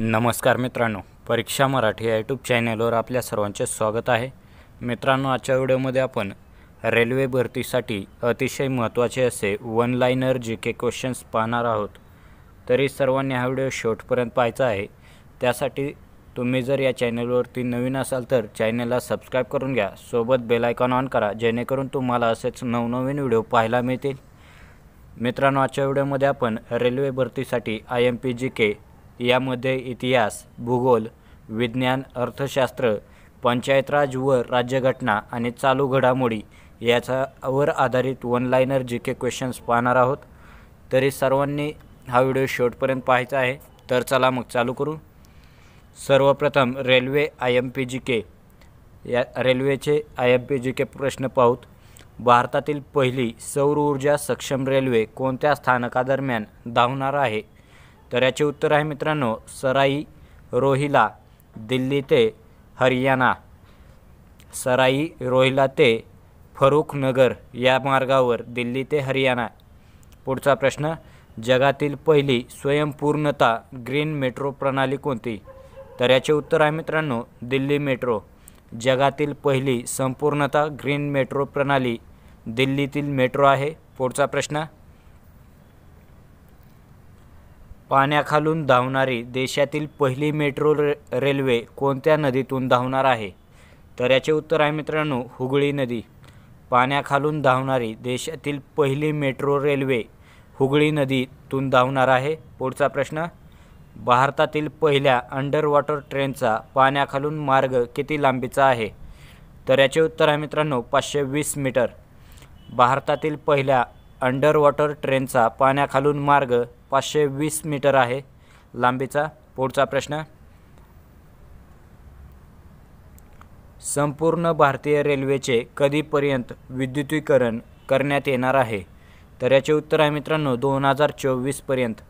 नमस्कार मित्रांनो परीक्षा मराठी या यूट्यूब चॅनलवर आपल्या सर्वांचे स्वागत आहे मित्रांनो आजच्या व्हिडिओमध्ये आपण रेल्वे भरतीसाठी अतिशय महत्त्वाचे असे one liner G K questions पाहणार आहोत तरी सर्वांनी हा व्हिडिओ शेवटपर्यंत पाहायचा आहे त्यासाठी तुम्ही जर या चॅनलवरती नवीन असाल तर चॅनलला सबस्क्राईब करून घ्या सोबत बेलायकॉन ऑन करा जेणेकरून तुम्हाला असेच नवनवीन व्हिडिओ पाहायला मिळतील मित्रांनो आजच्या व्हिडिओमध्ये आपण रेल्वे भरतीसाठी I M P G K यामध्ये इतिहास भूगोल विज्ञान अर्थशास्त्र पंचायतराज व राज्यघटना आणि चालू घडामोडी वर आधारित वनलायनर जी के क्वेश्चन्स पाहणार आहोत तरी सर्वांनी हा व्हिडिओ शेवटपर्यंत पाहायचा आहे तर चला मग चालू करू सर्वप्रथम railway I M P G K या रेल्वेचे I M P G K प्रश्न पाहूत भारतातील पहिली सौर ऊर्जा सक्षम रेल्वे कोणत्या स्थानकादरम्यान धावणार आहे तर याचे उत्तर आहे मित्रांनो सराई रोहिला दिल्ली ते हरियाणा सराई रोहिला ते फरुखनगर या मार्गावर दिल्ली ते हरियाणा पुढचा प्रश्न जगातील पहिली स्वयंपूर्णता ग्रीन मेट्रो प्रणाली कोणती तर याचे उत्तर आहे मित्रांनो दिल्ली मेट्रो जगातील पहिली संपूर्णता ग्रीन मेट्रो प्रणाली दिल्लीतील मेट्रो आहे पुढचा प्रश्न पाण्याखालून धावणारी देशातील पहिली मेट्रो रे रेल्वे कोणत्या नदीतून धावणार आहे तर याचे उत्तर आहे मित्रांनो हुगळी नदी पाण्याखालून धावणारी देशातील पहिली मेट्रो रेल्वे हुगळी नदीतून धावणार आहे पुढचा प्रश्न भारतातील पहिल्या अंडर वॉटर ट्रेनचा पाण्याखालून मार्ग किती लांबीचा आहे तर याचे उत्तर आहे मित्रांनो पाचशे वीस मीटर भारतातील पहिल्या अंडरवॉटर ट्रेनचा पाण्याखालून मार्ग पाचशे वीस मीटर आहे लांबीचा पुढचा प्रश्न संपूर्ण भारतीय रेल्वेचे कधीपर्यंत विद्युतीकरण करण्यात येणार आहे तर याचे उत्तर आहे मित्रांनो दोन हजार चोवीसपर्यंत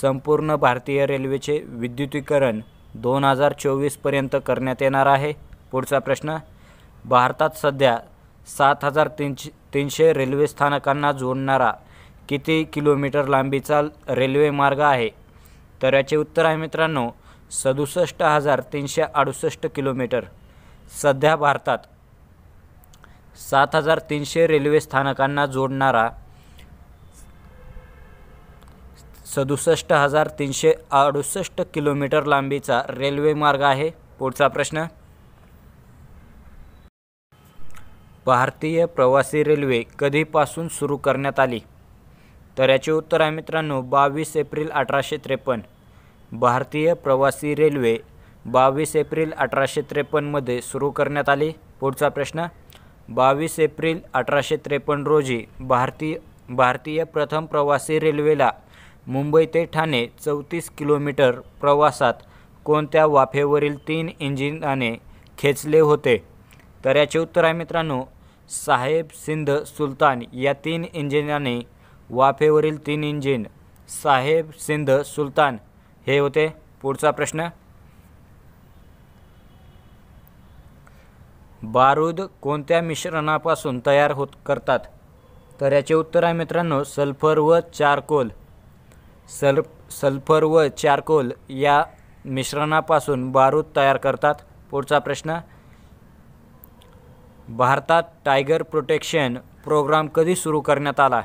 संपूर्ण भारतीय रेल्वेचे विद्युतीकरण दोन हजार चोवीसपर्यंत करण्यात येणार आहे पुढचा प्रश्न भारतात सध्या सात हजार तीनशे तीनशे रेल्वे स्थानकांना जोडणारा किती किलोमीटर लांबीचा रेल्वे मार्ग आहे तर याचे उत्तर आहे मित्रांनो सदुसष्ट हजार तीनशे अडुसष्ट किलोमीटर सध्या भारतात सात हजार तीनशे रेल्वे स्थानकांना जोडणारा सदुसष्ट हजार तीनशे अडुसष्ट किलोमीटर लांबीचा रेल्वे मार्ग आहे पुढचा प्रश्न भारतीय प्रवासी रेल्वे कधीपासून सुरू करण्यात आली तर याचे उत्तर आहे मित्रांनो बावीस एप्रिल अठराशे त्रेपन्न भारतीय प्रवासी रेल्वे बावीस एप्रिल अठराशे त्रेपन्नमध्ये सुरू करण्यात आली पुढचा प्रश्न बावीस एप्रिल अठराशे त्रेपन्न रोजी भारतीय भारतीय प्रथम प्रवासी रेल्वेला मुंबई ते ठाणे चौतीस किलोमीटर प्रवासात कोणत्या वाफेवरील तीन इंजिनाने खेचले होते तर याचे उत्तर आहे मित्रांनो साहेब सिंध सुलतान या तीन इंजिनाने वाफेवरील तीन इंजिन साहेब सिंध सुलतान हे होते पुढचा प्रश्न बारूद कोणत्या मिश्रणापासून तयार होत करतात तर याचे उत्तर आहे मित्रांनो सल्फर व चारकोल सल सल्फर व चारकोल या मिश्रणापासून बारूद तयार करतात पुढचा प्रश्न भारतात टायगर प्रोटेक्शन प्रोग्राम कधी सुरू करण्यात आला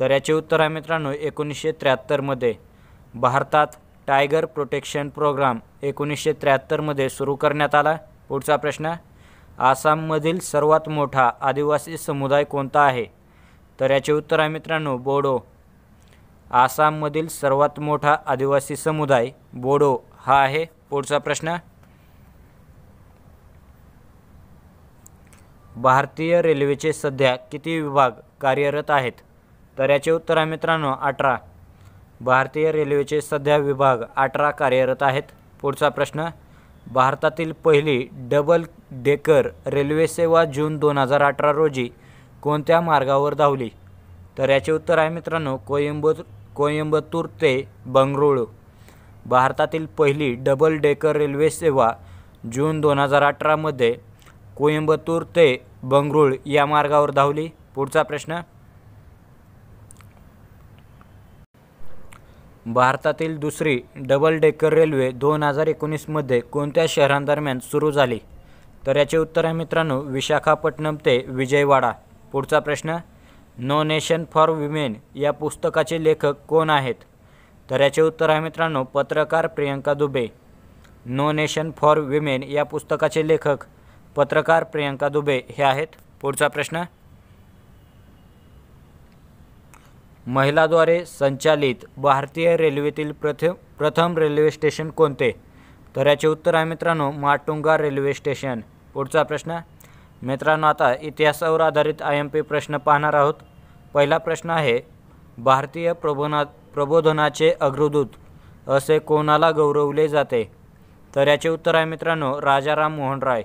तर याचे उत्तर आहे मित्रांनो एकोणीसशे त्र्याहत्तरमध्ये भारतात टायगर प्रोटेक्शन प्रोग्राम एकोणीसशे त्र्याहत्तरमध्ये सुरू करण्यात आला पुढचा प्रश्न आसाममधील सर्वात मोठा आदिवासी समुदाय कोणता आहे तर याचे उत्तर आहे मित्रांनो बोडो आसाममधील सर्वात मोठा आदिवासी समुदाय बोडो हा आहे पुढचा प्रश्न भारतीय रेल्वेचे सध्या किती विभाग कार्यरत आहेत तर याचे उत्तर आहे मित्रांनो अठरा भारतीय रेल्वेचे सध्या विभाग अठरा कार्यरत आहेत पुढचा प्रश्न भारतातील पहिली डबल डेकर रेल्वे सेवा जून दोन हजार अठरा रोजी कोणत्या मार्गावर धावली तर याचे उत्तर आहे मित्रांनो कोयंबतूर कोयंबतूर ते बंगळुरू भारतातील पहिली डबल डेकर रेल्वे सेवा जून दोन हजार अठरामध्ये कोइंबतूर ते बंगरुळ या मार्गावर धावली पुढचा प्रश्न भारतातील दुसरी डबल डेकर रेल्वे दोन हजार एकोणीसमध्ये कोणत्या शहरांदरम्यान सुरू झाली तर याचे उत्तर आहे मित्रांनो विशाखापट्टणम ते विजयवाडा पुढचा प्रश्न नो नेशन फॉर विमेन या पुस्तकाचे लेखक कोण आहेत तर याचे उत्तर आहे मित्रांनो पत्रकार Priyanka Dubey no nation for women या पुस्तकाचे लेखक पत्रकार प्रियंका दुबे हे आहेत पुढचा प्रश्न महिलाद्वारे संचालित भारतीय रेल्वेतील प्रथम प्रथम रेल्वे स्टेशन कोणते तर याचे उत्तर आहे मित्रांनो माटुंगा रेल्वे स्टेशन पुढचा प्रश्न मित्रांनो आता इतिहासावर आधारित आय एम पी प्रश्न पाहणार आहोत पहिला प्रश्न आहे भारतीय प्रबोधना प्रबोधनाचे अग्रदूत असे कोणाला गौरवले जाते तर याचे उत्तर आहे मित्रांनो राजाराम मोहन राय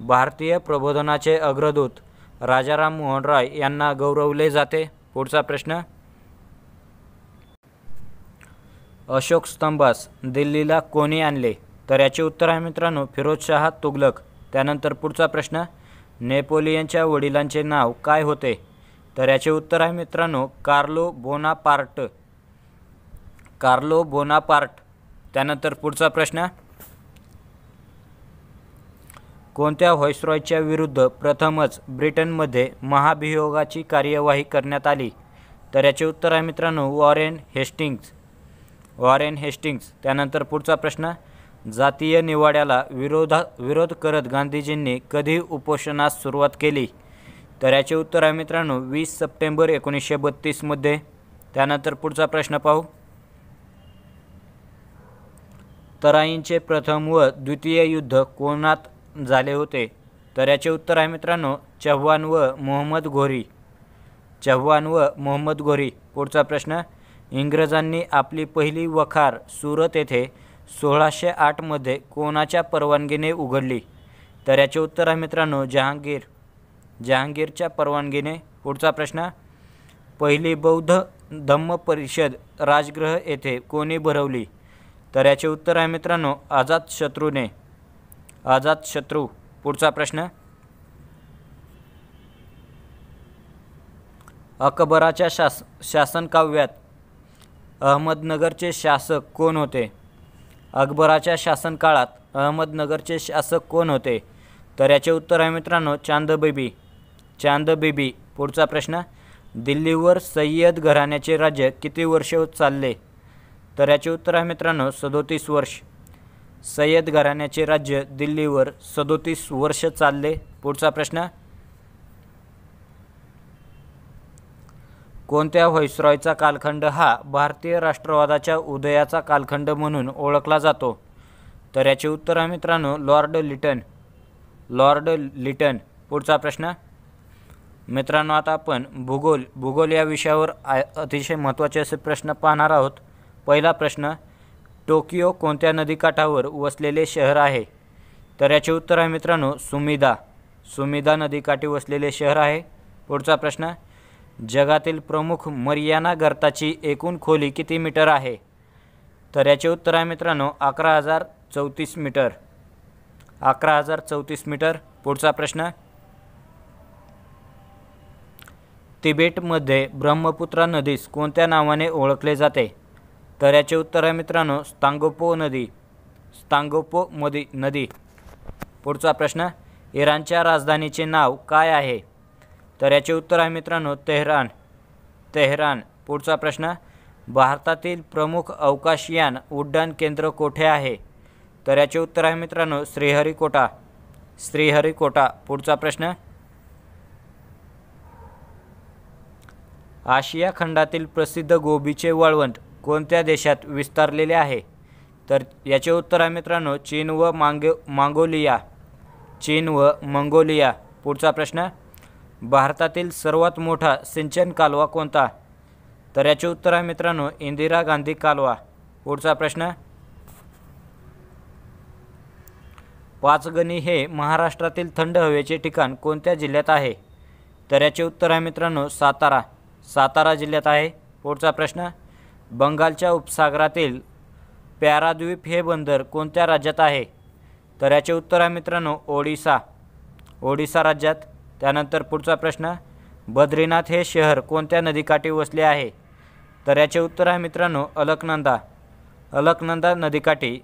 भारतीय प्रबोधनाचे अग्रदूत राजाराम मोहन रॉय यांना गौरवले जाते पुढचा प्रश्न अशोक स्तंभास दिल्लीला कोणी आणले तर याचे उत्तर आहे मित्रांनो फिरोजशाह तुगलक त्यानंतर पुढचा प्रश्न नेपोलियनच्या वडिलांचे नाव काय होते तर याचे उत्तर आहे मित्रांनो कार्लो बोनापार्ट कार्लो बोनापार्ट त्यानंतर पुढचा प्रश्न कोणत्या व्हॉइसरॉयच्या विरुद्ध प्रथमच ब्रिटनमध्ये महाभियोगाची कार्यवाही करण्यात आली तर याचे उत्तर आहे मित्रांनो वॉरेन हेस्टिंग्स वॉरेन हेस्टिंग्स त्यानंतर पुढचा प्रश्न जातीय निवाड्याला विरोधा विरोध करत गांधीजींनी कधी उपोषणास सुरुवात केली तर याचे उत्तर आहे मित्रांनो वीस सप्टेंबर एकोणीसशे बत्तीसमध्ये त्यानंतर पुढचा प्रश्न पाहू तराईंचे प्रथम व द्वितीय युद्ध कोणात झाले होते तर याचे उत्तर आहे मित्रांनो चव्हाण व मोहम्मद घोरी चव्हाण व मोहम्मद घोरी पुढचा प्रश्न इंग्रजांनी आपली पहिली वखार सुरत येथे सोळाशे आठमध्ये कोणाच्या परवानगीने उघडली तर याचे उत्तर आहे मित्रांनो जहांगीर जहांगीरच्या परवानगीने पुढचा प्रश्न पहिली बौद्ध धम्म परिषद राजगृह येथे कोणी भरवली तर याचे उत्तर आहे मित्रांनो आझाद शत्रूने आझाद शत्रू पुढचा प्रश्न अकबराच्या शास शासनकाव्यात अहमदनगरचे शासक कोण होते अकबराच्या शासनकाळात अहमदनगरचे शासक कोण होते तर याचे उत्तर आहे मित्रांनो चांद बेबी पुढचा प्रश्न दिल्लीवर सय्यद घराण्याचे राज्य किती वर्ष चालले तर याचे उत्तर आहे मित्रांनो सदोतीस वर्ष सय्यद घराण्याचे राज्य दिल्लीवर सदोतीस वर्ष चालले पुढचा प्रश्न कोणत्या व्हॉइसरॉयचा कालखंड हा भारतीय राष्ट्रवादाच्या उदयाचा कालखंड म्हणून ओळखला जातो तर याचे उत्तर आहे मित्रांनो लॉर्ड लिटन लॉर्ड लिटन पुढचा प्रश्न मित्रांनो आता आपण भूगोल भूगोल या विषयावर अतिशय महत्त्वाचे असे प्रश्न पाहणार आहोत पहिला प्रश्न टोकियो कोणत्या नदीकाठावर वसलेले शहर आहे तर याचे उत्तर आहे मित्रांनो सुमिदा सुमिदा नदीकाठी वसलेले शहर आहे पुढचा प्रश्न जगातील प्रमुख मरियाना गर्ताची एकूण खोली किती मीटर आहे तर याचे उत्तर आहे मित्रांनो अकरा हजार चौतीस मीटर अकरा हजार चौतीस मीटर पुढचा प्रश्न तिबेटमध्ये ब्रह्मपुत्रा नदीस कोणत्या नावाने ओळखले जाते तर याचे उत्तर आहे मित्रांनो स्तांगोपो नदी स्तांगोपो मदी नदी पुढचा प्रश्न इराणच्या राजधानीचे नाव काय आहे तर याचे उत्तर आहे मित्रांनो तेहरान तेहरान पुढचा प्रश्न भारतातील प्रमुख अवकाशयान उड्डाण केंद्र कोठे आहे तर याचे उत्तर आहे मित्रांनो श्रीहरिकोटा श्रीहरिकोटा पुढचा प्रश्न आशिया खंडातील प्रसिद्ध गोबीचे वाळवंट कोणत्या देशात विस्तारलेले आहे तर याचे उत्तर आहे मित्रांनो चीन व मांगे मांगोलिया चीन व मंगोलिया पुढचा प्रश्न भारतातील सर्वात मोठा सिंचन कालवा कोणता तर याचे उत्तर आहे मित्रांनो इंदिरा गांधी कालवा पुढचा प्रश्न पाचगणी हे महाराष्ट्रातील थंड हवेचे ठिकाण कोणत्या जिल्ह्यात आहे तर याचे उत्तर आहे मित्रांनो सातारा सातारा जिल्ह्यात आहे पुढचा प्रश्न बंगालच्या उपसागरातील पॅराद्वीप हे बंदर कोणत्या राज्यात आहे तर याचे उत्तर आहे मित्रांनो ओडिसा ओडिसा राज्यात त्यानंतर पुढचा प्रश्न बद्रीनाथ हे शहर कोणत्या नदीकाठी वसले आहे तर याचे उत्तर आहे मित्रांनो अलकनंदा अलकनंदा नदीकाठी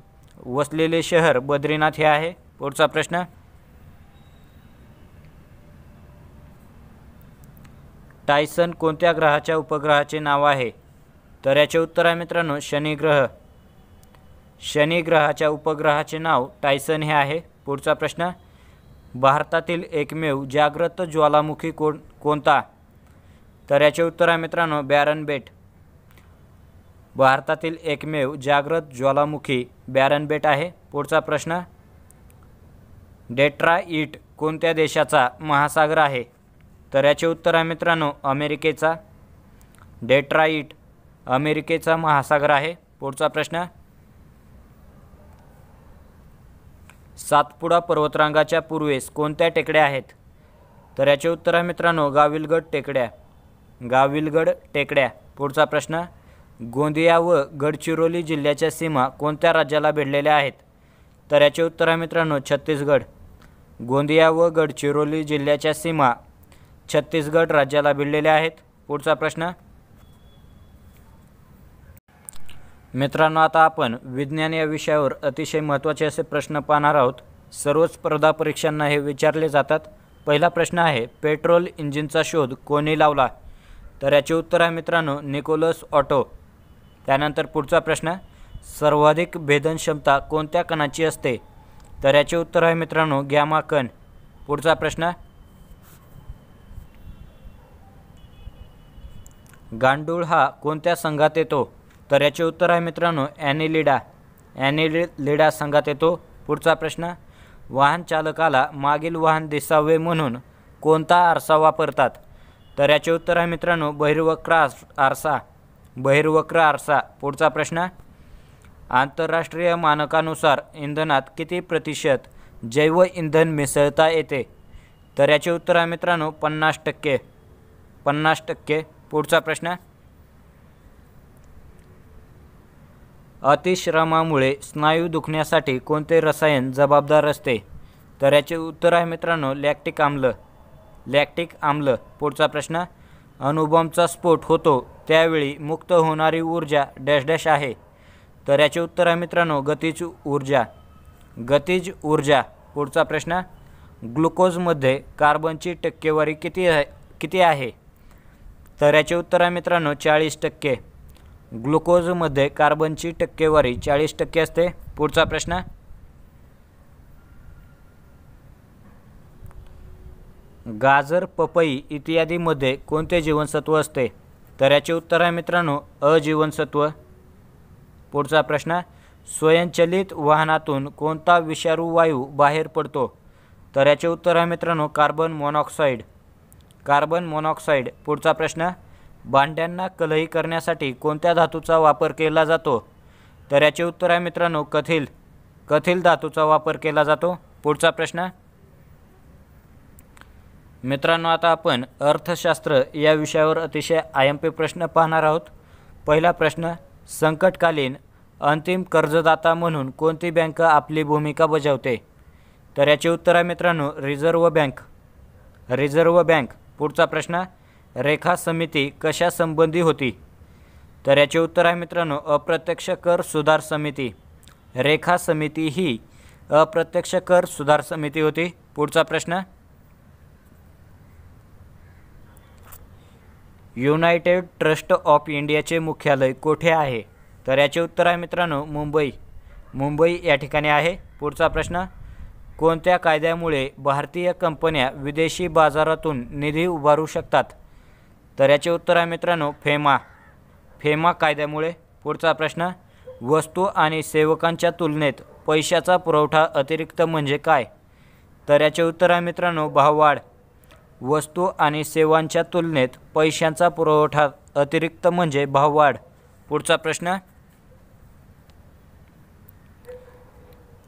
वसलेले शहर बद्रीनाथ हे आहे पुढचा प्रश्न टायसन कोणत्या ग्रहाच्या उपग्रहाचे नाव आहे तर याचे उत्तर आहे मित्रांनो शनिग्रह शनिग्रहाच्या उपग्रहाचे नाव टायसन हे आहे पुढचा प्रश्न भारतातील एकमेव जाग्रत ज्वालामुखी कोण कोणता तर याचे उत्तर आहे मित्रांनो बॅरन बेट भारतातील एकमेव जाग्रत ज्वालामुखी बॅरन बेट आहे पुढचा प्रश्न डेट्राईट कोणत्या देशाचा महासागर आहे तर याचे उत्तर आहे मित्रांनो अमेरिकेचा डेट्राईट अमेरिकेचा महासागर आहे पुढचा प्रश्न सातपुडा पर्वतरांगाच्या पूर्वेस कोणत्या टेकड्या आहेत तर याचे उत्तर आहे मित्रांनो गाविलगड टेकड्या गाविलगड टेकड्या पुढचा प्रश्न गोंदिया व गडचिरोली जिल्ह्याच्या सीमा कोणत्या राज्याला भिडलेल्या आहेत तर याचे उत्तर आहे मित्रांनो छत्तीसगड गोंदिया व गडचिरोली जिल्ह्याच्या सीमा छत्तीसगड राज्याला भिडलेल्या आहेत पुढचा प्रश्न मित्रांनो आता आपण विज्ञान या विषयावर अतिशय महत्त्वाचे असे प्रश्न पाहणार आहोत सर्व स्पर्धा परीक्षांना हे विचारले जातात पहिला प्रश्न आहे पेट्रोल इंजिनचा शोध कोणी लावला तर याचे उत्तर आहे मित्रांनो निकोलस ऑटो त्यानंतर पुढचा प्रश्न सर्वाधिक भेदन क्षमता कोणत्या कणाची असते तर याचे उत्तर आहे मित्रांनो गॅमा कण पुढचा प्रश्न गांडूळ हा कोणत्या संघात येतो तर याचे उत्तर आहे मित्रांनो ॲनिलिडा ॲनिलिडा संघात येतो पुढचा प्रश्न वाहन चालकाला मागील वाहन दिसावे म्हणून कोणता आरसा वापरतात तर याचे उत्तर आहे मित्रांनो बहिर्वक्र आरसा बहिर्वक्र आरसा पुढचा प्रश्न आंतरराष्ट्रीय मानकानुसार इंधनात किती प्रतिशत जैव इंधन मिसळता येते तर याचे उत्तर आहे मित्रांनो पन्नास टक्के पन्नास टक्के पुढचा प्रश्न अतिश्रमामुळे स्नायू दुखण्यासाठी कोणते रसायन जबाबदार असते तर याचे उत्तर आहे मित्रांनो लॅक्टिक आम्ल लॅक्टिक आम्ल पुढचा प्रश्न अणुबॉम्बचा स्फोट होतो त्यावेळी मुक्त होणारी ऊर्जा डॅश डॅश आहे तर याचे उत्तर आहे मित्रांनो गतिज ऊर्जा गतिज ऊर्जा पुढचा प्रश्न ग्लुकोजमध्ये कार्बनची टक्केवारी किती आहे किती आहे तर याचे उत्तर आहे मित्रांनो चाळीस टक्के ग्लुकोजमध्ये कार्बनची टक्केवारी चाळीस टक्के असते पुढचा प्रश्न गाजर पपई इत्यादीमध्ये कोणते जीवनसत्व असते तर याचे उत्तर आहे मित्रांनो अजीवनसत्व पुढचा प्रश्न स्वयंचलित वाहनातून कोणता विषारू वायू बाहेर पडतो तर याचे उत्तर आहे मित्रांनो कार्बन मोनॉक्साईड कार्बन मोनॉक्साईड पुढचा प्रश्न भांड्यांना कलही करण्यासाठी कोणत्या धातूचा वापर केला जातो तर याचे उत्तर आहे मित्रांनो कथील कथील धातूचा वापर केला जातो पुढचा प्रश्न मित्रांनो आता आपण अर्थशास्त्र या विषयावर अतिशय आयमपी प्रश्न पाहणार आहोत पहिला प्रश्न संकटकालीन अंतिम कर्जदाता म्हणून कोणती बँक आपली भूमिका बजावते तर याचे उत्तर आहे मित्रांनो रिझर्व्ह बँक रिझर्व्ह बँक पुढचा प्रश्न रेखा समिती कशा संबंधी होती तर याचे उत्तर आहे मित्रांनो अप्रत्यक्ष कर सुधार समिती रेखा समिती ही अप्रत्यक्ष कर सुधार समिती होती पुढचा प्रश्न युनायटेड ट्रस्ट ऑफ इंडियाचे मुख्यालय कोठे आहे तर याचे उत्तर आहे मित्रांनो मुंबई मुंबई या ठिकाणी आहे पुढचा प्रश्न कोणत्या कायद्यामुळे भारतीय कंपन्या विदेशी बाजारातून निधी उभारू शकतात तर याचे उत्तर आहे मित्रांनो फेमा फेमा कायद्यामुळे पुढचा प्रश्न वस्तू आणि सेवकांच्या तुलनेत पैशाचा पुरवठा अतिरिक्त म्हणजे काय तर याचे उत्तर आहे मित्रांनो भाववाढ वस्तू आणि सेवांच्या तुलनेत पैशांचा पुरवठा अतिरिक्त म्हणजे भाववाढ पुढचा प्रश्न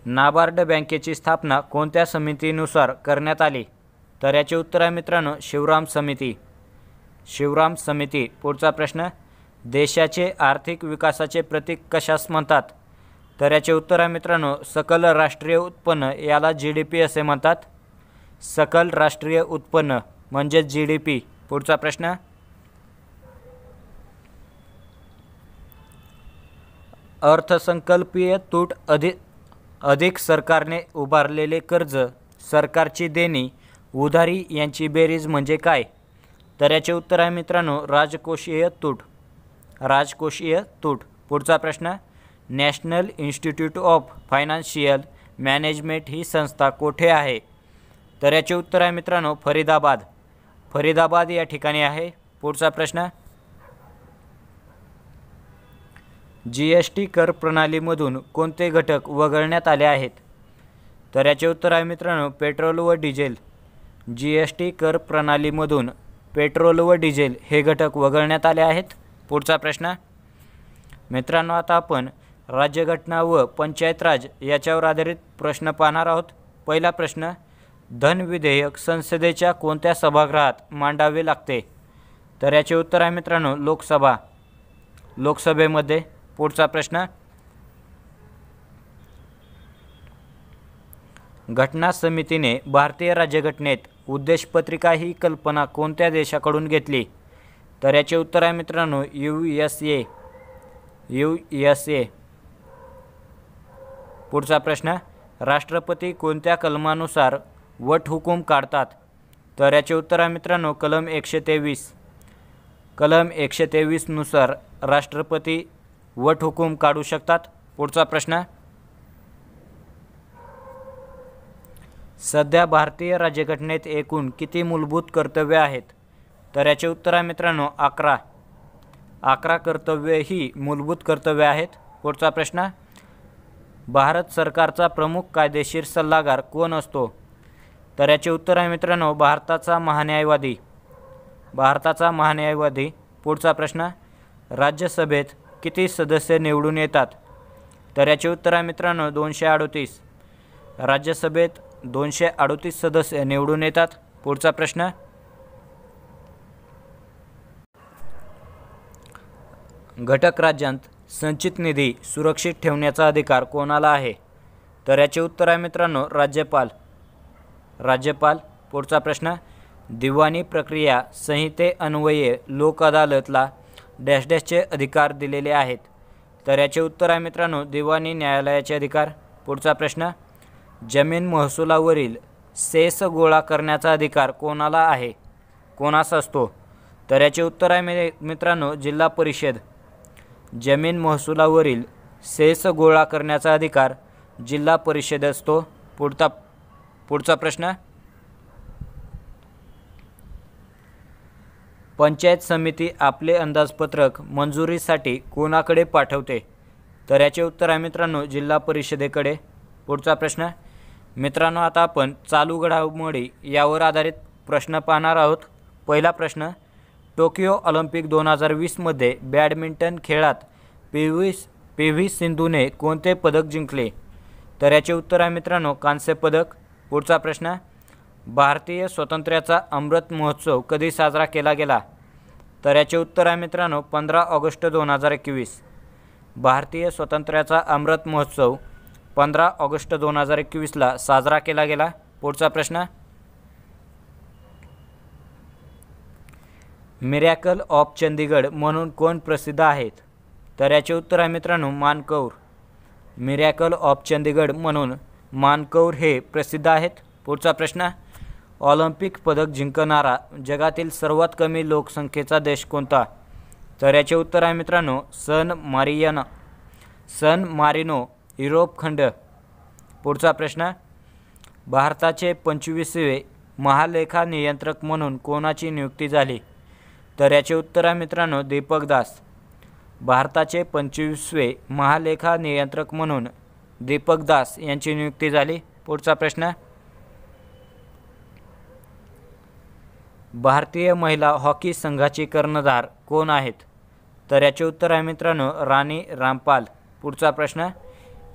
नाबार्ड बँकेची स्थापना कोणत्या समितीनुसार करण्यात आली तर याचे उत्तर आहे मित्रांनो शिवराम समिती शिवराम समिती पुढचा प्रश्न देशाचे आर्थिक विकासाचे प्रतीक कशास म्हणतात तर याचे उत्तर आहे मित्रांनो सकल राष्ट्रीय उत्पन्न याला जी डी पी असे म्हणतात सकल राष्ट्रीय उत्पन्न म्हणजेच जी डी पी पुढचा प्रश्न अर्थसंकल्पीय तूट अधिक अधिक सरकारने उभारलेले कर्ज सरकारची देणी उधारी यांची बेरीज म्हणजे काय तर याचे उत्तर आहे मित्रांनो राजकोषीय तूट राजकोषीय तूट पुढचा प्रश्न National Institute of Financial Management ही संस्था कोठे आहे तर याचे उत्तर आहे मित्रांनो फरीदाबाद फरीदाबाद या ठिकाणी आहे पुढचा प्रश्न जी एस टी कर प्रणालीमधून कोणते घटक वगळण्यात आले आहेत तर याचे उत्तर आहे मित्रांनो पेट्रोल व डिझेल जी एस टी कर प्रणालीमधून पेट्रोल व डिझेल हे घटक वगळण्यात आले आहेत पुढचा प्रश्न मित्रांनो आता आपण राज्यघटना व पंचायत राज याच्यावर आधारित प्रश्न पाहणार आहोत पहिला प्रश्न धन विधेयक संसदेच्या कोणत्या सभागृहात मांडावे लागते तर याचे उत्तर आहे मित्रांनो लोकसभा लोकसभेमध्ये पुढचा प्रश्न घटना समितीने भारतीय राज्यघटनेत उद्देशपत्रिका ही कल्पना कोणत्या देशाकडून घेतली तर याचे उत्तर आहे मित्रांनो U S A U S A पुढचा प्रश्न राष्ट्रपती कोणत्या कलमानुसार वट हुकूम काढतात तर याचे उत्तर आहे मित्रांनो कलम एकशे तेवीस कलम एकशे तेवीसनुसार राष्ट्रपती वट हुकूम काढू शकतात पुढचा प्रश्न सध्या भारतीय राज्यघटनेत एकूण किती मूलभूत कर्तव्य आहेत तर याचे उत्तर आहे मित्रांनो अकरा अकरा कर्तव्ये ही मूलभूत कर्तव्य आहेत पुढचा प्रश्न भारत सरकारचा प्रमुख कायदेशीर सल्लागार कोण असतो तर याचे उत्तर आहे मित्रांनो भारताचा महान्यायवादी भारताचा महान्यायवादी पुढचा प्रश्न राज्यसभेत किती सदस्य निवडून येतात तर याचे उत्तर आहे मित्रांनो दोनशे अडोतीस राज्यसभेत दोनशे अडोतीस सदस्य निवडून येतात पुढचा प्रश्न घटक राज्यांत संचित निधी सुरक्षित ठेवण्याचा अधिकार कोणाला आहे तर याचे उत्तर आहे मित्रांनो राज्यपाल राज्यपाल पुढचा प्रश्न दिवाणी प्रक्रिया संहिते अन्वये लोक अदालतला डॅश डॅशचे अधिकार दिलेले आहेत तर याचे उत्तर आहे मित्रांनो दिवाणी न्यायालयाचे अधिकार पुढचा प्रश्न जमीन महसुलावरील सेस गोळा करण्याचा अधिकार कोणाला आहे कोणास असतो तर याचे उत्तर आहे मित्रांनो जिल्हा परिषद जमीन महसुलावरील सेस गोळा करण्याचा अधिकार जिल्हा परिषद असतो पुढचा पुढचा प्रश्न पंचायत समिती आपले अंदाजपत्रक मंजुरीसाठी कोणाकडे पाठवते तर याचे उत्तर आहे मित्रांनो जिल्हा परिषदेकडे पुढचा प्रश्न मित्रांनो आता आपण चालू घडामोडी यावर आधारित प्रश्न पाहणार आहोत पहिला प्रश्न टोकियो ऑलिम्पिक दोन हजार वीसमध्ये बॅडमिंटन खेळात पी व्ही पी व्ही सिंधूने कोणते पदक जिंकले तर याचे उत्तर आहे मित्रांनो कांस्य पदक पुढचा प्रश्न भारतीय स्वातंत्र्याचा अमृत महोत्सव कधी साजरा केला गेला तर याचे उत्तर आहे मित्रांनो पंधरा ऑगस्ट दोन हजार एकवीस भारतीय स्वातंत्र्याचा अमृत महोत्सव पंधरा ऑगस्ट दोन हजार एकवीसला साजरा केला गेला पुढचा प्रश्न मिरॅकल ऑफ चंदीगड म्हणून कोण प्रसिद्ध आहेत तर याचे उत्तर आहे मित्रांनो मानकौर मिरॅकल ऑफ चंदीगड म्हणून मानकौर हे प्रसिद्ध आहेत पुढचा प्रश्न ऑलिम्पिक पदक जिंकणारा जगातील सर्वात कमी लोकसंख्येचा देश कोणता तर याचे उत्तर आहे मित्रांनो सन मारियाना सन मारिनो युरोप खंड पुढचा प्रश्न भारताचे पंचवीसवे महालेखा नियंत्रक म्हणून कोणाची नियुक्ती झाली तर याचे उत्तर आहे मित्रांनो दीपक दास भारताचे पंचवीसवे महालेखा नियंत्रक म्हणून दीपक दास यांची नियुक्ती झाली पुढचा प्रश्न भारतीय महिला हॉकी संघाचे कर्णधार कोण आहेत तर याचे उत्तर आहे मित्रांनो राणी रामपाल पुढचा प्रश्न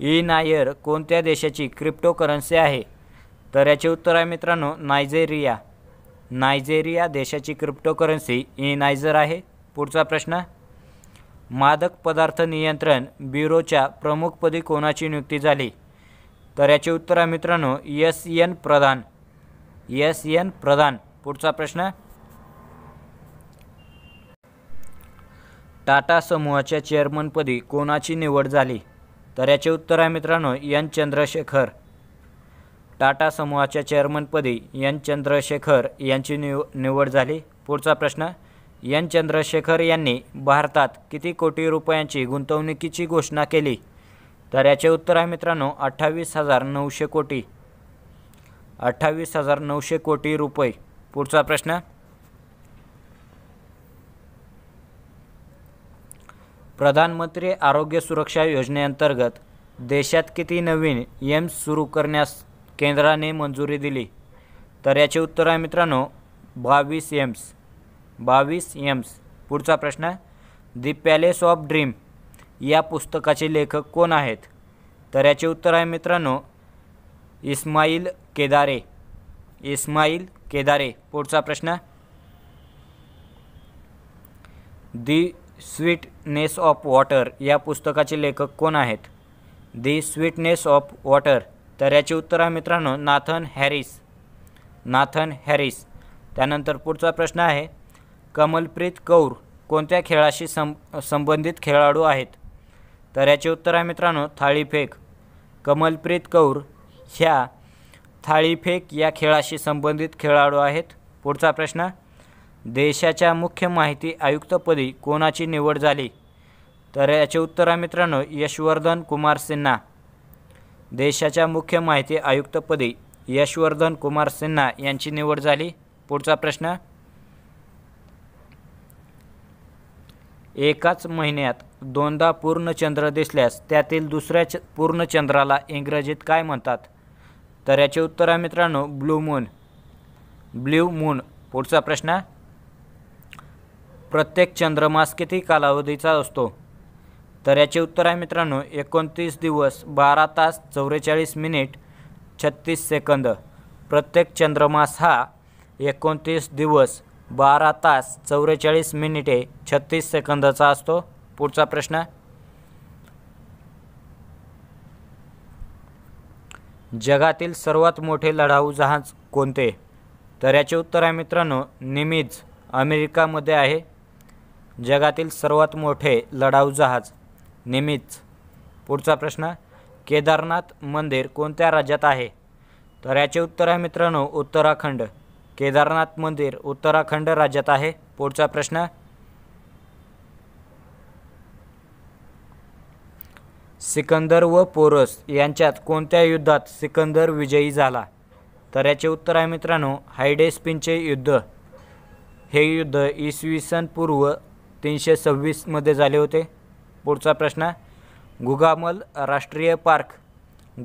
ई नायर कोणत्या देशाची क्रिप्टोकरन्सी आहे तर याचे उत्तर आहे मित्रांनो नायजेरिया नायजेरिया देशाची क्रिप्टोकरन्सी ई नायजर आहे पुढचा प्रश्न मादक पदार्थ नियंत्रण ब्युरोच्या प्रमुखपदी कोणाची नियुक्ती झाली तर याचे उत्तर आहे मित्रांनो S N Pradhan S N Pradhan पुढचा प्रश्न टाटा समूहाच्या चेअरमनपदी कोणाची निवड झाली तर याचे उत्तर आहे मित्रांनो एन चंद्रशेखर टाटा समूहाच्या चेअरमनपदी एन चंद्रशेखर यांची निव निवड झाली पुढचा प्रश्न एन चंद्रशेखर यांनी भारतात किती कोटी रुपयांची गुंतवणुकीची घोषणा केली तर याचे उत्तर आहे मित्रांनो अठ्ठावीस हजार नऊशे कोटी अठ्ठावीस हजार नऊशे कोटी रुपये पुढचा प्रश्न प्रधानमंत्री आरोग्य सुरक्षा योजनेअंतर्गत देशात किती नवीन एम्स सुरू करण्यास केंद्राने मंजुरी दिली तर याचे उत्तर आहे मित्रांनो बावीस एम्स बावीस एम्स पुढचा प्रश्न दी पॅलेस ऑफ ड्रीम या पुस्तकाचे लेखक कोण आहेत तर याचे उत्तर आहे मित्रांनो इस्माईल केदारे इस्माईल केदारे पुढचा प्रश्न दी स्वीटनेस ऑफ वॉटर या पुस्तकाचे लेखक कोण आहेत दी स्वीटनेस ऑफ वॉटर तर याचे उत्तर आहे मित्रांनो नाथन हॅरिस नाथन हॅरिस त्यानंतर पुढचा प्रश्न आहे कमलप्रीत कौर कोणत्या खेळाशी सं संबंधित खेळाडू आहेत तर याचे उत्तर आहे मित्रांनो थाळीफेक कमलप्रीत कौर ह्या थाळीफेक या खेळाशी संबंधित खेळाडू आहेत पुढचा प्रश्न देशाच्या मुख्य माहिती आयुक्तपदी कोणाची निवड झाली तर याचे उत्तर आहे मित्रांनो यशवर्धन कुमार सिन्हा देशाच्या मुख्य माहिती आयुक्तपदी यशवर्धन कुमार सिन्हा यांची निवड झाली पुढचा प्रश्न एकाच महिन्यात दोनदा पूर्णचंद्र दिसल्यास त्यातील दुसऱ्या पूर्णचंद्राला इंग्रजीत काय म्हणतात तर याचे उत्तर आहे मित्रांनो ब्लू मून ब्ल्यू मून पुढचा प्रश्न प्रत्येक चंद्रमास किती कालावधीचा असतो तर याचे उत्तर आहे मित्रांनो एकोणतीस दिवस बारा तास चौवेचाळीस मिनिट छत्तीस सेकंद प्रत्येक चंद्रमास हा एकोणतीस दिवस बारा तास चौवेचाळीस मिनिटे छत्तीस सेकंदाचा असतो पुढचा प्रश्न जगातील सर्वात मोठे लढाऊ जहाज कोणते तर याचे उत्तर आहे मित्रांनो निमिज अमेरिकामध्ये आहे जगातील सर्वात मोठे लढाऊ जहाज नेहमीच पुढचा प्रश्न केदारनाथ मंदिर कोणत्या राज्यात आहे तर याचे उत्तर आहे मित्रांनो उत्तराखंड केदारनाथ मंदिर उत्तराखंड राज्यात आहे पुढचा प्रश्न सिकंदर व पोरस यांच्यात कोणत्या युद्धात सिकंदर विजयी झाला तर याचे उत्तर आहे मित्रांनो हायडेस्पिनचे युद्ध हे युद्ध इसवी सन पूर्व तीनशे सव्वीसमध्ये झाले होते पुढचा प्रश्न गुगामल राष्ट्रीय पार्क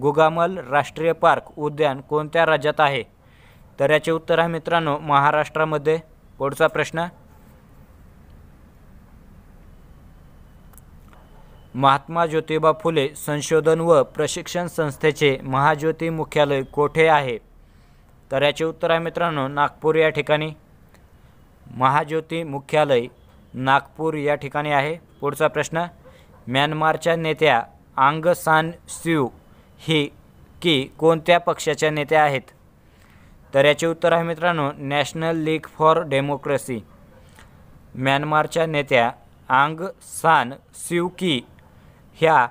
गुगामल राष्ट्रीय पार्क उद्यान कोणत्या राज्यात आहे तर याचे उत्तर आहे मित्रांनो महाराष्ट्रामध्ये पुढचा प्रश्न महात्मा ज्योतिबा फुले संशोधन व प्रशिक्षण संस्थेचे महाज्योती मुख्यालय कोठे आहे तर याचे उत्तर आहे मित्रांनो नागपूर या ठिकाणी महाज्योती मुख्यालय नागपूर या ठिकाणी आहे पुढचा प्रश्न म्यानमारच्या नेत्या आंग सान स्यू ही की कोणत्या पक्षाच्या नेत्या आहेत तर याचे उत्तर आहे मित्रांनो नॅशनल लीग फॉर डेमोक्रेसी म्यानमारच्या नेत्या आंग सान स्यू की ह्या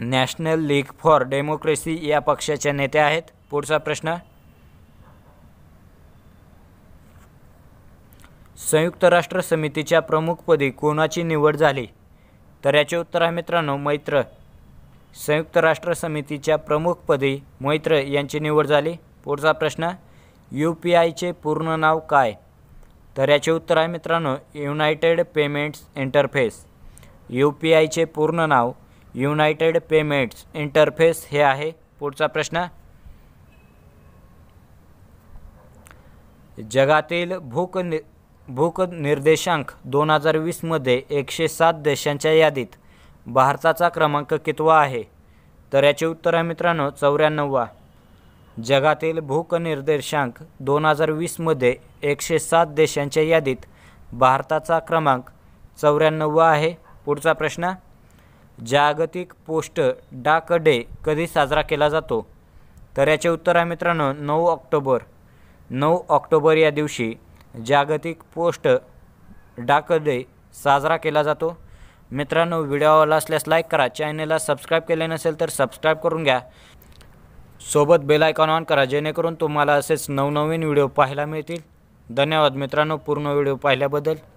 नॅशनल लीग फॉर डेमोक्रेसी या पक्षाच्या नेत्या आहेत पुढचा प्रश्न संयुक्त राष्ट्र समितीच्या प्रमुखपदी कोणाची निवड झाली तर याचे उत्तर आहे मित्रांनो मैत्र संयुक्त राष्ट्र समितीच्या प्रमुखपदी मैत्र यांची निवड झाली पुढचा प्रश्न यू पी आयचे पूर्ण नाव काय तर याचे उत्तर आहे मित्रांनो United Payments Interface U P आयचे पूर्ण नाव युनायटेड पेमेंट्स इंटरफेस हे आहे पुढचा प्रश्न जगातील भूक नि भूक निर्देशांक दोन हजार वीसमध्ये एकशे सात देशांच्या यादीत भारताचा क्रमांक कितवा आहे तर याचे उत्तर आहे मित्रांनो चौऱ्याण्णववा जगातील भूक निर्देशांक दोन हजार वीसमध्ये एकशे सात देशांच्या यादीत भारताचा क्रमांक चौऱ्याण्णववा आहे पुढचा प्रश्न जागतिक पोस्ट डाक डे कधी साजरा केला जातो तर याचे उत्तर आहे मित्रांनो नऊ ऑक्टोबर नऊ ऑक्टोबर या दिवशी जागतिक पोस्ट डाक डे साजरा केला जातो मित्रांनो व्हिडिओ आवडला असल्यास लाईक करा चॅनलला सबस्क्राईब केले नसेल तर सबस्क्राईब करून घ्या सोबत बेल आयकॉन ऑन करा जेणेकरून तुम्हाला असेच नवनवीन व्हिडिओ पाहायला मिळतील धन्यवाद मित्रांनो पूर्ण व्हिडिओ पाहिल्याबद्दल